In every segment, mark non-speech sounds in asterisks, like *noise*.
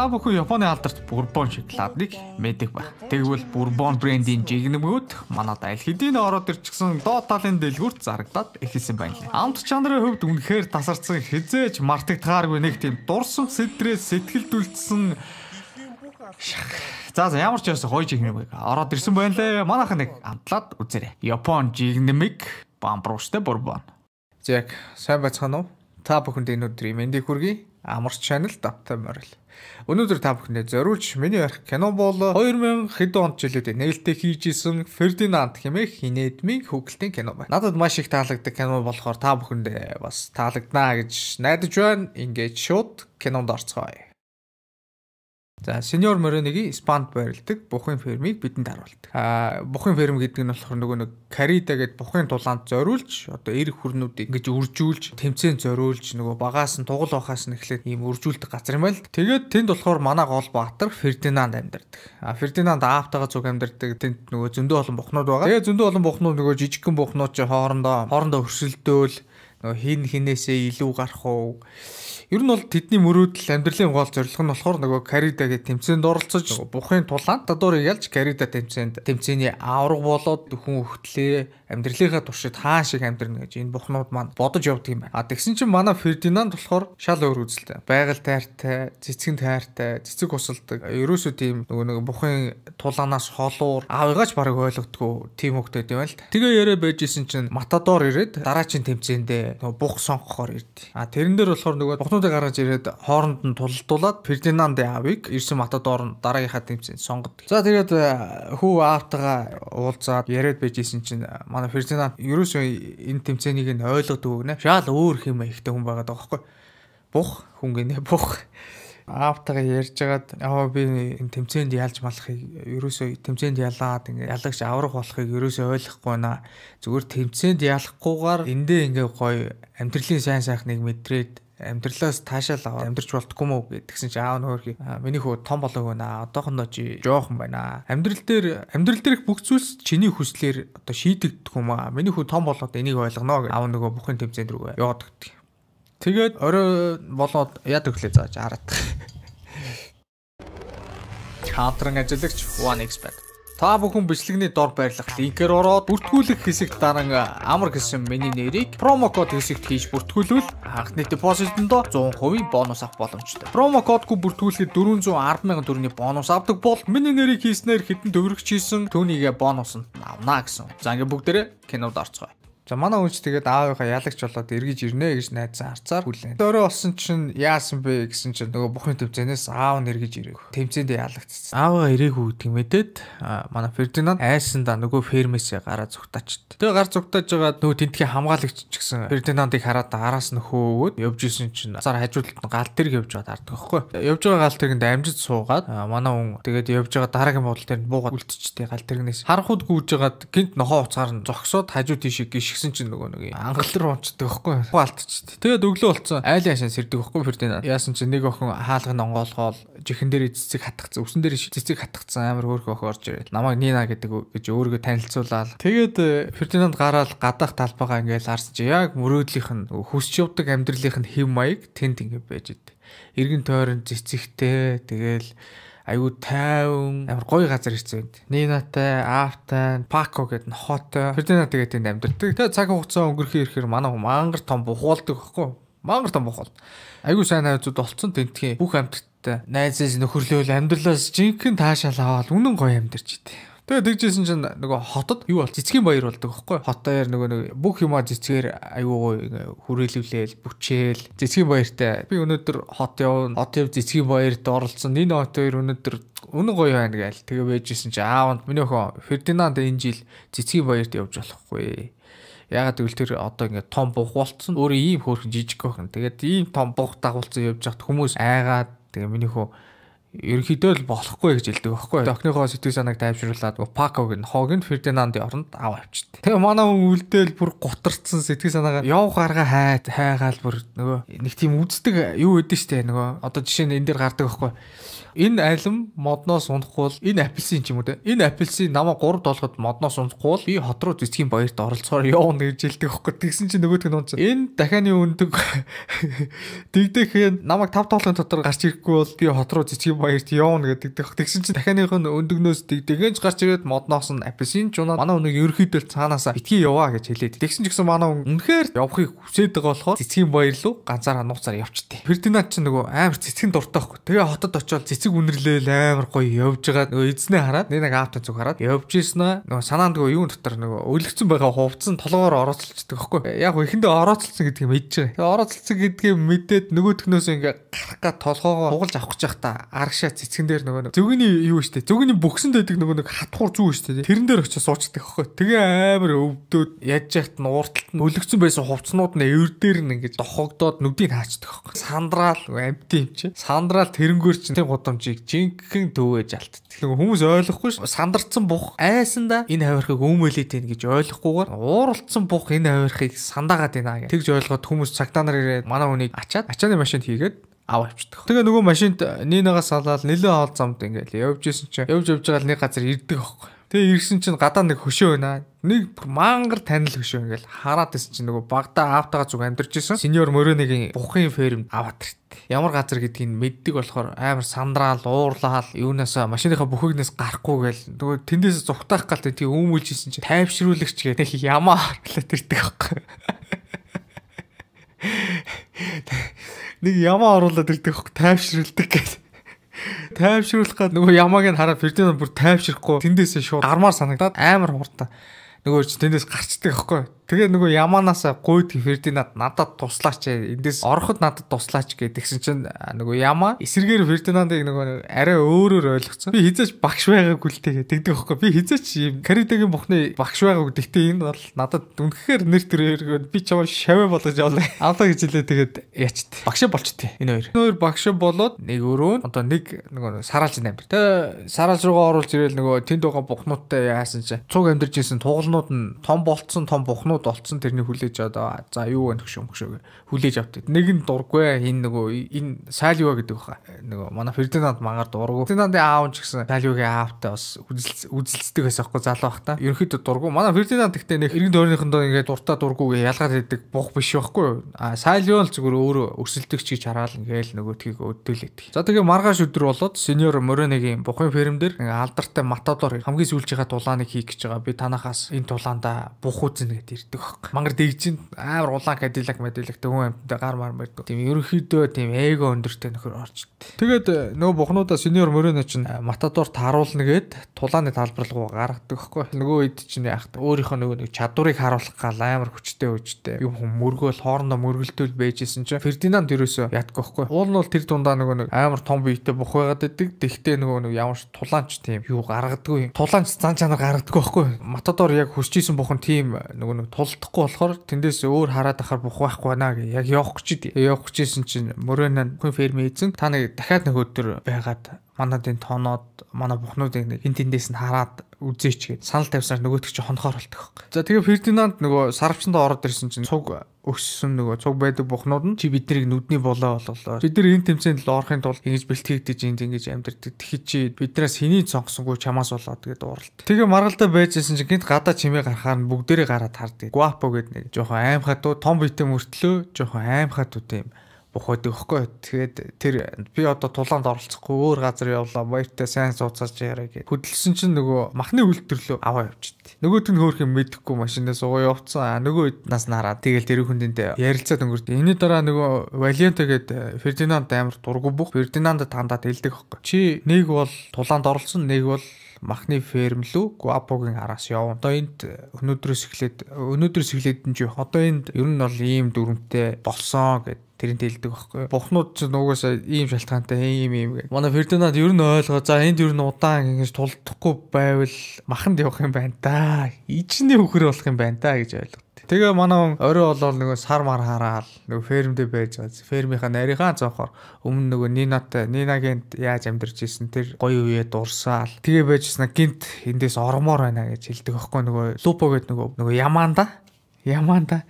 та бүхэн Японы алдарт Бурбон шиг лавныг мэдэх ба. Тэгвэл Бурбон брендийн жигнэмгүүд манад аль хэдийн ороод ирчихсэн доод талын дэлгүүрт зарагдаад эхэлсэн байна лээ. Амт чанарын хувьд үнэхээр тасарсан хизээж мартагдгааргүй нэг тийм дурсамж сэтрээс сэтгэлд үлдсэн За за ямар ч байсан хой жигнэмэг ороод ирсэн байна лээ. Манайхан нэг амтлаад үзээрэй. Япон жигнэмэг бамбрууштай Бурбон. Зэг сайн байцгаана уу? Та бүхэнд энэ өдрийн мэндийг хүргэе амарч байна л давтай морил. Өнөөдөр та бүхэндээ зориулж миний ярих кино бол 2000 хэдэн онд жилүүд нээлттэй хийж исэн Фердинанд хэмээх хинэдмийн хөглтийн кино байна. Надад маш их таалагдаг кино болохоор та бүхэндээ бас таалагднаа гэж найдаж байна. Ингээд шууд кинонд орцгоё. За сеньор Мореногийн Испанд байрладаг бухын фермийг бидэнд харуулдаг. Аа бухын ферм гэдэг нь болохоор нөгөө нэг карида гэдэг бухын тулаанд зориулж одоо эрэг хүрнүүдийг ингэж үржүүлж, тэмцэн зориулж нөгөө багаас нь тугал байхаас нь эхлээд ийм үржүүлдэг газар юм байл. Тэгээд тэнд болохоор манай гол баатар Фердинанд амьдардаг. Аа Фердинанд Аавтайгаа зүг амьдардаг. Тэнд нөгөө зөндөө олон бухнууд байгаа. Тэгээд зөндөө олон бухнууд нөгөө жижигхэн бухнууд ч хоорондоо хоорондоо өрсөлдөөл нөгөө хин хинээсээ илүү гарах уу Ер нь бол тэдний мөрөөдөл амьдралын гол зорилго нь болохоор нөгөө карида гэх тэмцээнд оролцож бухын тулаан дадуур ялж карида тэмцээнд тэмцээний авраг болоод хүн өгтлээ амьдралынхаа туршид хаан шиг амьдрна гэж энэ бухнууд маань бодож явдаг юм байна. А тэгсэн чинь манай Фердинанд болохоор шал өөр үзэлтэй. Байгаль тайртай, цэцгэн тайртай, цэцэг усалдаг. Ерөөсөө тийм нөгөө нэг бухын тулаанаас холуур аавыгаач барыг ойлгодгүй тийм хөгтөд юм л та. Тэгээ яриа байжсэн чинь Матадор ирээд дараачийн тэмцээндээ нөгөө бух сонгохоор ирдэ. А тэрэн дээр болохоор нөгөө тоглолтуудыг гаргаж ирээд хооронд нь тулдуулаад Фердинанд Авиг ирсэн матад орно дараагийнхаа тэмцээнд сонгод. За тэгээд э, хүү Аавтайгаа уулзаад яриад байжсэн чинь э, манай Фердинанд ерөөсөө энэ тэмцээнийг нь ойлгодгүй нэ. Шаал өөр юм ихтэй хүн байгаад байгаа байхгүй. Бух хүн гинэ бух аавтайгаа ярьжгаад аа би энэ тэмцээнд ялж малахыг ерөөсөө тэмцээнд ялаад ингээ ялагч аврах болохыг ерөөсөө ойлгохгүй байна. Зүгээр тэмцээнд ялахгүйгээр эндээ ингээ гоё амьдралын сайн сайхныг мэдрээд амьдралаас таашаал аваад амьдрч болтгүй мүү гэдгсэн чи аав нөхөрхий миний хөө том болоог байна одоохондоо чи жоохон байна амьдрал дээр амьдрал дээрх бүх зүйлс чиний хүслээр одоо шийдэгдэх юм аа миний хөө том болоод энийг ойлгоно гэж аав нөгөө бүхэн тэмцээнд рүү яваад гэдэг тэгээд орой болоод яд өглөө зааж хараад *laughs* хатран ажиллагч 1x bet Та бүхэн бичлэгний дор байрлах линкээр ороод бүртгүүлэх хэсэгт даран амар гэсэн миний нэрийг промо код хэсэгт хийж бүртгүүлвэл анхны депозитондоо 100% бонус авах боломжтой. Промо кодгүй бүртгүүлэхэд 410 сая төгрөний бонус авдаг бол миний нэрийг хийснээр хэдэн төгрөг чийсэн түүнийгээ бонусанд авна гэсэн. За ингээ бүгдээрээ кинод орцгоё. За манай хүн ч тэгээд аавынхаа ялагч болоод эргэж ирнэ гэж найзаа харцаар хүлээн. Өөрөө олсон чинь яасан бэ гэсэн чинь нөгөө бүхний төвцэнээс аав нь эргэж ирэв. Тэмцээнд ялагдсан. Ааваа ирээгүй гэдэг мэдээд манай Фердинанд айсандаа нөгөө фермээсээ гараа зүгтаачд. Тэгээд гар зүгтааж байгаад нөгөө тентхийн хамгаалагч ч гэсэн Фердинандыг хараад араас нь хөөгөөд явж исэн чинь цаар хажуудалд нь гал тэрэг явж байгаад арддаг хөхгүй. Явж байгаа гал тэрэнд амжид суугаад манай хүн тэгээд явж байгаа дараагийн бодол тэрэнд буугаад үлдчихтэй гал тэрэгнээс харахуд гүйж байгаад гинт нохоо уцаар нь зогсоод хажуу тийшээ гიშг Тэгсэн чинь нөгөө нэг ангал руу унцдаг байхгүй юу? Хуваалтч. Тэгээд өглөө болсон. Айлын хашаа сэрдэг байхгүй юу? Фердинанд. Яасан чинь нэг охин хаалга нь онгоолгоол жихэн дээр цэцэг хатгацсан. Үсэн дээр цэцэг хатгацсан амар хөөрхөн охин орж ирээд намайг Нина гэдэг гэж өөрийгөө танилцуулаад тэгээд э, Фердинанд гараад гадаах талбайгаа ингээл харсан чи яг мөрөөдлийнх нь хүсч явдаг амьдралынх нь хэм маяг тэнд ингээ байж ид. Иргэн тойрон цэцэгтэй тэгэл айгүй тайван амар гоё газар ирсэн үед. Нинатай, Аавтай, Пако гэдэг н хотой. Фердинанд тэгээд энд амьдэрдэг. Тэгээд цаг хугацаа өнгөрөхөөр ирэхээр манай хүн мангар том бухуулдаг гэхгүй. Мангар том бухуул. Айгүй сайн найзууд олцсон тентхийн бүх амьдтай найзээс нөхөрлөөл амьдралаас жинхэнэ таашаал аваад үнэн гоё амьдэрч идэв. Тэгээ тэгжсэн чинь нөгөө хотод юу бол цэцгийн баяр болдог байхгүй хот даяар нөгөө нэг бүх юмаа цэцгээр аюугаа хүрээлүүлээл бүчээл цэцгийн баяртай би өнөөдөр хот явна хот яв цэцгийн баярт оролцсон энэ хот хоёр өнөөдөр үнэн гоё байна гээл тэгээ байжсэн чинь аавд миний өхөн Фердинанд энэ жил цэцгийн баярт явж болохгүй Ягаад гэвэл тэр одоо ингээд том бух болцсон. Өөрөө ийм хөөрхөн жижиг гохн. Тэгээд ийм том бух дагуулсан явж хат хүмүүс айгаад тэгээ миний хөө ерөнхийдөө л болохгүй гэж хэлдэг байхгүй. Охныхоо сэтгэл санааг тайвшруулад Паког нь Хог нь Фердинандын оронд ав авчт. Тэгээ манай хүн үлдээл бүр гутарцсан сэтгэл санаагаа яв гарга хай хайгаал бүр нөгөө нэг тийм үздэг юу өгдөн штэ нөгөө одоо жишээ нь энэ дэр гардаг байхгүй. Энэ алим модноос унахгүй л энэ апельсин ч юм уу те. Энэ апельсин намайг 3 долгод модноос унахгүй л би хот руу зэцгийн баярт оролцохоор явна гэж хэлдэг байхгүй. Тэгсэн чинь нөгөөх нь унц. Энэ дахианы өндөг дэгдэхээ *laughs* намайг 5 толгойн дотор гарч ирэхгүй бол би хот руу зэцгийн баярт юун гэдэг. Тэгсэн чинь дахианых нь өндөгнөөс дэгдэгэнч гарч ирээд модноос нь апельсин чунаа манай өнөг ерөөхдөө цаанаасаа битгий яваа гэж хэлээд. Тэгсэн ч гэсэн манай өн үнэхээр явахыг хүсээд байгаа болохоор цэцгийн баяр руу ганцаараа нууцаар явчихдээ. Фердинанд ч нөгөө амар цэцгэн дуртай байхгүй. Тэгээ хотод очиод цэцэг үнэрлээл амар гоё явж байгаа. Нөгөө эзнээ хараад нэг авто зүг хараад явж ирсэн аа. Нөгөө санаанд нөгөө юун дотор нөгөө өөлгцэн байгаа хувцсан толгоор орооцолцдог байхгүй. Яг ихэндээ орооцолцсон гэдэг юм мэдж байгаа. Тэгээ орооцолцсон гэдгийг мэдээд нөгөөдхнөөс ингээ гарах га толгоогоо хугалж авах гэж явах та ар маргашаа цэцгэн дээр нөгөө нэг зүгний юу штэ зүгний бөхсөнд байдаг нөгөө нэг хатхуур зүү штэ тэрэн дээр очиж суучдаг хөө тэгээ амар өвдөд яж яхад нь урталт нь өлөгцөн байсан хувцнууд нь өвөр дээр нь ингэж дохогдоод нүдийг хаачдаг хөө сандраал амти юм чи сандраал тэрнгөр чин тийм гудамжийг жинхэнэ төвөөж алтдаг нөгөө хүмүүс ойлгохгүй ш сандарцсан бух айсанда энэ хавирхыг өөмөлээд ийн гэж ойлгохгүйгээр ууралцсан бух энэ хавирхыг сандаагаад байна гэж тэгж ойлгоод хүмүүс цагтаа нар ирээд манай хүнийг ачаад ачааны машинд хийгээд ав авчдаг. Тэгээ нөгөө машинд э, Нинагаас салаад нэлээд хоол замд ингээд явж исэн чинь явж явж байгаа нэг газар ирдэг аахгүй. Тэгээ ирсэн чинь гадаа нэг хөшөө байна. Нэг мангар танил хөшөө ингээл хараад исэн чинь нөгөө багада аавтайгаа зүг амьдарч исэн. Сеньор Мөрөнийг бухын фермд аваад иртээ. Ямар газар гэдгийг нь мэддэг болохоор амар сандраал, уурлаал, юунаасаа машиныхаа бүхэгнээс гарахгүйгээл нөгөө тэндээс зүгтаах гал тэгээ өмүүлж исэн чинь тайвшруулагч гэдэг *laughs* ямаа харлаад ирдэг аахгүй. нэг ямаа оруулаад ирдэг хөх тайвшруулдаг гэж. *laughs* Тайвшруулах гад нөгөө ямааг нь хараад Фердинанд бүр тайвширахгүй тэндээсээ шууд гармаар санагдаад амар хурдан нөгөө ч тэндээс гарчдаг хөх. Тэгээ нөгөө Яманааса гойд Фердинанд надад туслаач эндээс ороход надад туслаач гэдгсэн чинь нөгөө Яма эсэргээр Фердинандыг нөгөө арай өөрөөр ойлгоцсон. Би хизээч багш байгаагүй л тэгээ тэгдэг байхгүй. Би хизээч юм Каридагийн бухны багш байгаагүй. Гэхдээ энэ бол надад үнэхээр нэр төрөөргөө би чамаа шавь болгож явлаа. *laughs* Авлаа гэж хэлээ тэгээд яачт. Багш болчтой энэ хоёр. Энэ хоёр багш болоод нэг өрөө одоо нэг нөгөө сараалж амир. Тэгээ сараалж руугаа оруулж ирэл нөгөө тэнд байгаа бухнуудтай яасан чи цуг амьдэрж исэн тугалнууд нь том болцсон том бухнууд гурав долцсон тэрний хүлээж одоо за юу вэ гэх юм гэх хүлээж авдаг. Нэг нь дурггүй энэ нөгөө энэ сайлюа гэдэг баха. Нөгөө манай Фердинанд магаар дурггүй. Фердинандын аав ч гэсэн сайлюгийн аавтай бас үзэлцдэг байсан байхгүй залуу бахта. Ерөнхийдөө дурггүй. Манай Фердинанд гэхдээ нэг иргэн тойрныхондоо ингээд дуртай дургүйгээ ялгаад хэдэг бух биш байхгүй. А сайлюа л зүгээр өөрөө өрсөлдөгч гэж хараал ингээл нөгөөдгийг өдөлөд. За тэгээ маргааш өдөр болоод сеньор Моренегийн бухын ферм дээр алдартай матадор хамгийн сүүлж байгаа тулааныг хийх гэж байгаа. Би танахаас энэ тулаандаа бух үзнэ гэд ирд ирдэг байхгүй. Мангар дэгжин амар улаан кадилак мэдээлэгтэй хүн амьтантай гар мар мэддэг. Тийм ерөнхийдөө тийм эго өндөртэй нөхөр орж ирдэ. Тэгээд э, нөгөө бухнуудаа сеньор мөрөнө чинь э, матадорт харуулна гээд тулааны талбарлгуу гаргадаг байхгүй. Нөгөө хэд чинь яах вэ? Өөрийнхөө нөгөө нэг чадварыг харуулах гал амар хүчтэй өчтэй. Юм хүм мөргөөл хоорондоо мөргөлтөл байжсэн чинь Фердинанд юусоо ядгүй байхгүй. Уул нь бол тэр дундаа нөгөө нэг амар том биетэй бух байгаад байдаг. Тэгтээ нөгөө нэг ямар ч тулаанч тийм юу гаргадаггүй. Тулаанч зан чанар гаргадаггүй байхгүй. Матадор яг хүсчихсэн бухан тийм нөгөө нэг тулдахгүй болохоор тэндээс өөр хараад ахаар бух байхгүй байна гэ. Яг явах гэж явах гэжсэн чинь мөрөө нан хүн ферм хийсэн. Та нэг дахиад нэг өдөр байгаад манадын тоноод манай бухнуудыг нэг энэ тэндээс нь хараад үзээч гээд санал тавьсаар нөгөөтг чи хонхоор болтох байхгүй. За тэгээ Фердинанд нөгөө сарвчанд ороод ирсэн чинь цуг өссөн нөгөө цуг байдаг бухнууд нь чи биднийг нүдний болоо боллоо. Бид нар энэ тэмцээнд л орохын тулд ингэж бэлтгэгдэж энд ингэж амьдэрдэг. Тэхий чи биднээс хэний цонгсонгүй чамаас болоод тэгээд уралд. Тэгээ маргалдаа байжсэн чинь гинт гадаа чимээ гарахаар нь бүгдээрээ гараад хардгийг. Гуапо гэдэг нэг жоохон аимхатуу том биетэй мөртлөө жоохон аимхатуу тийм бухадаг хөхгүй. Тэгээд тэр би одоо тулаанд оролцохгүй өөр газар явлаа. Баяртай сайн суудаж яриа гэд. Хөдөлсөн чинь нөгөө махны үлдэрлөө аваа явчихд. Нөгөөт нь хөөх юм мэдэхгүй машинаа суугаа явцсан. А нөгөө нас нараа. Тэгэл тэр хүндэнтэй ярилцаад өнгөрд. Эний дараа нөгөө Валента гэд э, Фердинанд амар дургу бүх Фердинанд тандаад элдэг хөхгүй. Чи нэг бол тулаанд оролцсон, нэг бол махны ферм лүү Гуапогийн араас явна. Одоо энд э, өнөөдрөөс эхлээд өнөөдрөөс эхлээд нь жив. Одоо энд ер нь бол ийм дүрмтэй болсон гэдэг тэрнтэй хэлдэг байхгүй. Бухнууд ч нугасаа ийм шалтгаантай ийм ийм гэх. Манай Фердинанд ер нь ойлгоо. За энд ер нь удаан ингэж тулдахгүй байвал маханд явах юм байна да. Ичний хөхөр болох юм байна да гэж ойлгоо. Тэгээ манай хүн орой болоод нөгөө сар мар хараал нөгөө фермдээ байж байгаа. Фермийнхаа нарийнхаа зоохоор өмнө нөгөө Нинатай Нинагент яаж амьдарч ирсэн тэр гоё үе дурсаал. Тэгээ байжсна гинт эндээс ормоор байна гэж хэлдэг байхгүй нөгөө Лупо гэдэг нөгөө нөгөө Яманда Яманда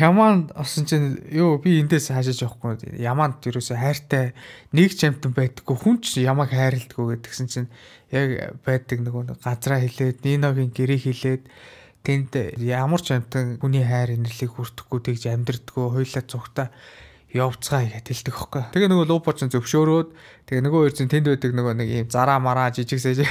Яман осон чинь юу би эндээс хаашаа жоохгүй. Яманд юусоо хайртай нэг ч амтан байдаггүй хүн ч ямаг хайрладгүй гэдгсэн чинь яг байдаг нөгөө газраа хилээд, Ниногийн гэрээ хилээд тэнд ямар ч амтан хүний хайр инэрлийг хүртэхгүй тэгж амьдрдгөө, хойлоо цугтаа явцгаа гэж хэлдэг хөөхгүй. Тэгээ нөгөө луупоч нь зөвшөөрөөд тэгээ нөгөө хоёр зэн тэнд байдаг нөгөө нэг ийм зараа мараа жижиг сэж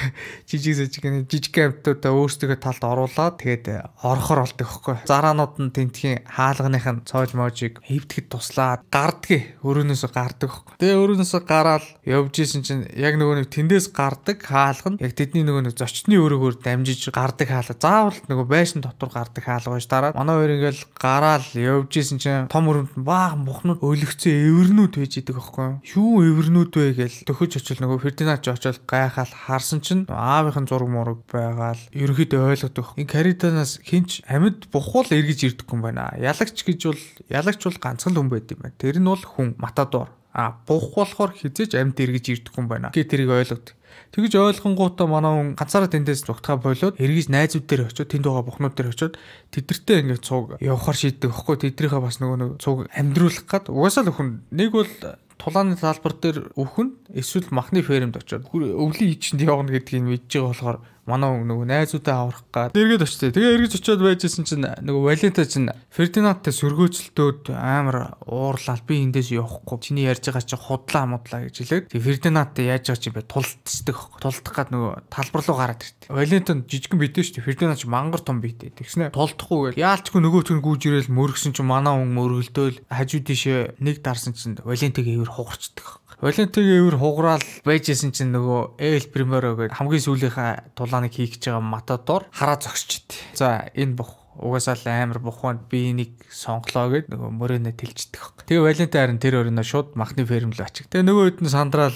жижиг сэж жижиг амтуудаа өөрсдөө талд оруулаад тэгээд орхор болдог хөөхгүй. Зараанууд нь тентхийн хаалганых нь цоож можиг хөвтгэд туслаад гардгийг өрөөнөөс гардаг хөөхгүй. Тэгээ өрөөнөөс гараал явж исэн чинь яг нөгөө нэг тэндээс гардаг хаалга нь яг тэдний нөгөө нэг зочны өрөөгөөр дамжиж гардаг хаалга. Заавал нөгөө байшин дотор гардаг хаалга байж дараа манай хоёр ингээл гараал явж исэн чинь том өрөмт баг мухнууд өлөгцөө эвэрнүүд байж идэг аахгүй юу? Шүүн эвэрнүүд вэ гэж төхөж очил нөгөө Фердинанд ч очил гайхаал харсан чинь аавынхын зураг мураг байгаа л ерөнхийдөө ойлгоод байх. Энэ Кариданаас хинч амьд бухвал эргэж ирдэггүй юм байна. Ялагч гэж бол ялагч бол ганцхан хүн байд юм байна. Тэр нь бол хүн матадор А буух болохоор хизээж амд эргэж ирдэг хүн байна. Гэ тэрийг ойлгод. Тэгж ойлгонгуудаа манай хүн ганцаараа тэндээс зүгтгаа болоод эргэж найзууд дээр очиод тэнд байгаа бухнууд дээр очиод тэдэртээ ингээд цуг явахаар шийддэг байхгүй тэдрийнхээ бас нөгөө нэг цуг амдруулах гад угаасаа л өхөн нэг бол тулааны салбар дээр өхөн эсвэл махны фермд очиод өвлийн ичэнд явна гэдгийг мэдж байгаа болохоор манай нөгөө найзуудаа аврах гад эргээд очтээ. Тэгээ эргэж очиод байжсэн чинь нөгөө Валента чинь Фердинандтай сөргөөчлөлтөөд амар уурлал би эндээс явахгүй. Чиний ярьж байгаа чинь худлаа мудлаа гэж хэлээд тэг Фердинандтай яаж байгаа чи би тултцдаг. Тултдах гад нөгөө талбар руу гараад иртээ. Валентан жижигэн битэн шүү дээ. Фердинанд ч мангар том битээ. Тэгснэ тултахгүй гээл. Яалчгүй нөгөөт нь гүйж ирэл мөргсөн чинь манаа хүн мөргөлдөөл хажуу тишээ нэг дарсан чинь Валентиг ивэр хугарчдаг Валентиг өвөр хугараал байжсэн чинь нөгөө Эйл Примеро гэдэг хамгийн сүүлийнхээ тулааныг хийх гэж байгаа Матадор хараа зогсчихдээ. За энэ бох угаасаа л амар буханд би энийг сонглоо гэд нөгөө мөрөнө тэлждэг хөөх. Тэгээ Валентай харин тэр өрнө шууд махны ферм рүү очиг. Тэгээ нөгөө хэд нь сандрал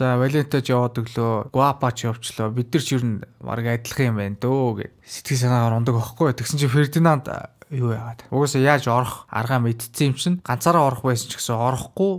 за Валентаж яваад өглөө Гуапач явчлаа. Бид нар ч ер нь баг адилхан юм байна дөө гэд сэтгэл санаагаар ундаг байхгүй. Тэгсэн чинь Фердинанд юу яагаад. Угаасаа яаж орох аргаа мэдсэн юм чинь ганцаараа орох байсан ч гэсэн орохгүй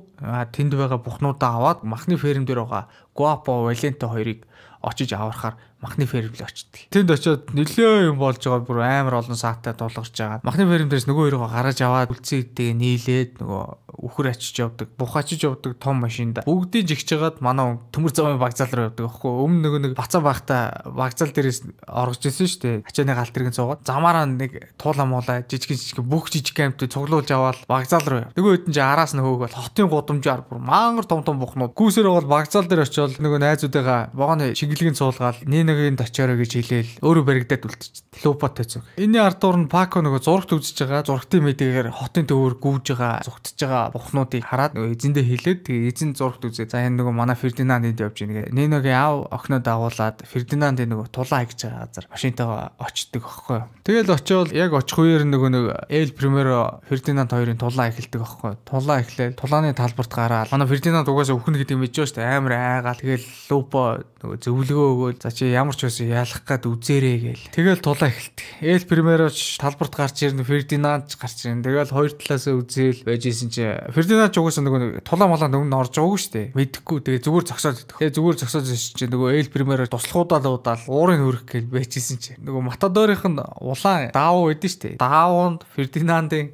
тэнд байгаа бухнуудаа аваад махны ферм дээр байгаа Гуапо Валенте хоёрыг очиж аврахаар махны фермл очдөг. Тэнд очиод нөлөө юм болж байгаа бүр амар олон саатай дулгарч байгаа. Махны фермлээс нөгөө хоёроо гараж аваад үлцээдээ нийлээд нөгөө үхэр очиж явдаг. Бухачиж явдаг том машинд бүгдийг жигч жагаад манай төмөр замын вокзал руу явдаг аахгүй. Өмнө нөгөө нэг бацаа багта вокзал дээрээс оргож ирсэн шүү дээ. Ачааны галтэргийн цугаад замаараа нэг туула муула жижиг жижиг бүх жижиг амтыг цуглуулж аваад вокзал руу яв. Нөгөө хэд нь араас нөгөөг бол хотын гудамжаар бүр маангар том том бухнууд. Гүүсээр бол вокзал дээр очиод нөгөө найзуудаа вогоны чиглэлийн цуулгаал нэг энд очиорой гэж хэлээл өөрөө баригдаад үлдчихэ. Лупо төцөг. Эний ардуур нь Пако нөгөө зурагт үзэж байгаа. Зурагтын мэдээгээр хотын төвөөр гүйж байгаа, зүгтж байгаа бухнуудыг хараад нөгөө эзэндээ хэлээд тэгээ эзэн зурагт үзээ. За энэ нөгөө манай Фердинанд энд явж ийнэ. Ниногийн аав огноо дагуулад Фердинанд нөгөө тулаа хийж байгаа газар машинтайгаа очдөг аахгүй. Тэгэл очиод яг очих үеэр нөгөө нэг Эл Примеро Фердинанд хоёрын тулаа эхэлдэг аахгүй. Тулаа эхлээл тулааны талбарт гараад манай Фердинанд угаасаа өхнө гэдэг мэдэж байгаа шүү дээ. Амар айгаал. Тэгэл Лупо нөгөө зөвлөгөө өгөөл. За чи ямар ч байсан ялах гад үзээрэй гээл. Тэгэл тулаа эхэлдэг. Эл Примероч талбарт гарч ирнэ, Фердинанд ч гарч ирнэ. Тэгэл хоёр талаас үзээл байж исэн чи Фердинанд ч угсаа нөгөө тулаа молоо өмнө орж байгаагүй шүү дээ. Мэдхгүй тэгээ зүгээр зогсоод идэх. Тэгээ зүгээр зогсоод исэн чи нөгөө Эл Примероч туслахуудаа л удаал уурын хөрөх гээл байж исэн чи нөгөө Матадорынх нь улаан даав байдэн шүү дээ. Даавд Фердинандын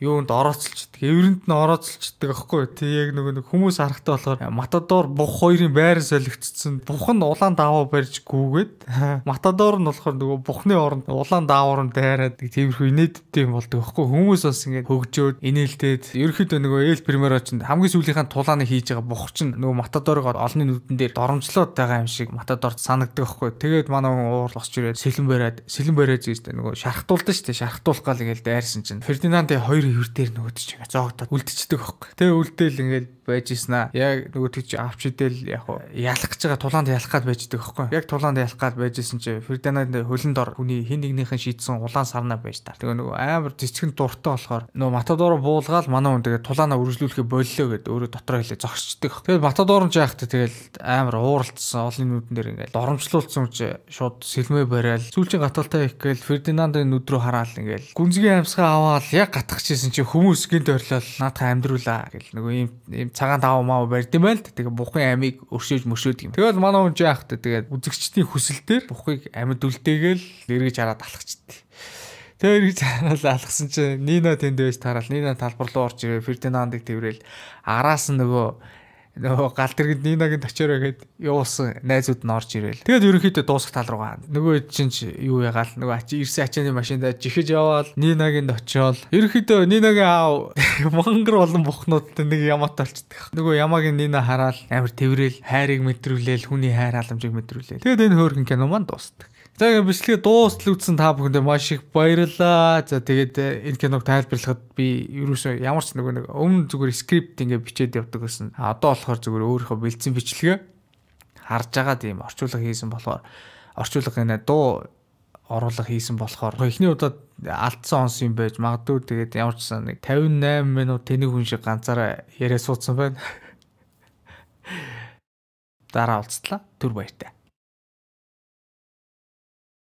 юунд орооцолчдаг. Эврэнд нь орооцолчдаг аахгүй. Тэг яг нөгөө нэг хүмүүс харахтаа болохоор «Э, Матадор бух хоёрын байр солигдсон. Бух нь улаан даавуу барьж гүүгээд Матадор нь болохоор нөгөө бухны оронд улаан даавуур нь дайраад тиймэрхүү инээдтэй юм болдог аахгүй. Хүмүүс бас ингэ хөгжөөд инээлдээд ерөөхдөө нөгөө Эл Примеро ч хамгийн сүүлийнхаа тулааны хийж байгаа бух чинь нөгөө Матадорыг олонний нүдэн дээр доромжлоод байгаа юм шиг Матадорт санагддаг аахгүй. Тэгээд манай хүн уурлахч ирээд сэлэн бариад сэлэн бариад зүйтэй нөгөө шархтуулдаг шүү дээ. Шархтуулах гал ингээл дайрсан чинь Фердинандын хоёр хөвөр дээр нөгөөд чи ингээ зоогдоод үлдчихдэг байхгүй. Тэгээ үлдээл ингээл байж ийсэн аа. Яг нөгөө тэгж авч идэл яг хуу ялах гэж байгаа тулаанд ялах гад байж дэг хөөхгүй. Яг тулаанд ялах гад байж ийсэн чи Фердинанд хөлөнд ор хүний хин нэгнийхэн шийдсэн улаан сарнаа байж таар. Тэгээ нөгөө амар цэцгэн дуртай болохоор нөгөө матадор буулгаал манай хүн тэгээ тулаанаа үржлүүлэхэ боллоо гэд өөрөө дотроо хэлээ зогсчдаг. Тэгэл матадор нь жаахт тэгэл амар ууралцсан олон нүдэн дээр ингээд доромжлуулсан чи шууд сэлмэ барайл сүүлчийн гаталтай их гээл Фердинандын нүд рүү хараал ингээд гүнзгий амсгаа аваад яг гатахчихсэн чи хүмүүс гинт орлол наадхаа амьдруулаа гэл нөгөө ийм ийм цагаан тав маа барьд юм байл. Тэгээ бухын амийг өршөөж мөшөөд юм. Тэгэл манай хүн яах вэ? Тэгээд үзэгчдийн хүсэлтээр бухыг амьд үлдээгээл эргэж хараад алхачихдээ. Тэгээ эргэж хараад алхсан чинь Нино тэнд байж тараал. Нино талбар руу орж ирээ. Фердинандыг тэрвэл араас нь нөгөө нөгөө гал дэргэд Нинагийн төчөөрөө гээд явуулсан найзууд нь орж ирэл. Тэгээд ерөнхийдөө дуусах тал руугаа. Нөгөө чинь ч юу ягаал нөгөө ачи ирсэн ачааны машиндаа жихэж яваал Нинагийн очиол. Ерөнхийдөө Нинагийн аав *laughs* Монгол болон бухнуудтай нэг ямаат олчдаг. Нөгөө ямагийн Нина хараал амар тэрвэл хайрыг мэдрүүлээл хүний хайр халамжийг мэдрүүлээл. Тэгээд энэ хөөрхөн кино маань дуустдаг. Тэгээ бичлэгээ дуустал үзсэн та бүхэндээ маш их баярлалаа. За тэгээд э, энэ киног тайлбарлахад би ерөөсөө ямар ч нэг нэг өмнө зүгээр скрипт ингээ бичээд явдаг гэсэн. Одоо болохоор зүгээр өөрийнхөө бэлдсэн бичлэгээ харж байгаа тийм орчуулга хийсэн болохоор орчуулга гэнэ дуу оруулга хийсэн болохоор эхний удаад алдсан онс юм байж магадгүй тэгээд ямар ч сан нэг 58 минут тэнэг хүн шиг ганцаараа яриа суудсан байна. *laughs* Дараа уулзлаа. Түр баяртай.